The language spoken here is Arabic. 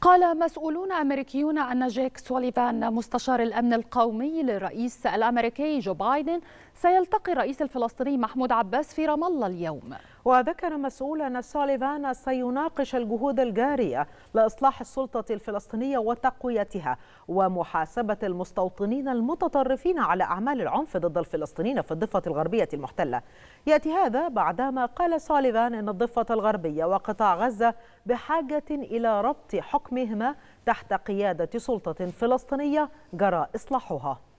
قال مسؤولون أمريكيون أن جيك سوليفان مستشار الأمن القومي للرئيس الأمريكي جو بايدن سيلتقي الرئيس الفلسطيني محمود عباس في رام الله اليوم وذكر مسؤول أن سوليفان سيناقش الجهود الجارية لإصلاح السلطة الفلسطينية وتقويتها ومحاسبة المستوطنين المتطرفين على أعمال العنف ضد الفلسطينيين في الضفة الغربية المحتلة يأتي هذا بعدما قال سوليفان أن الضفة الغربية وقطاع غزة بحاجة إلى ربط حكمهما تحت قيادة سلطة فلسطينية جرى إصلاحها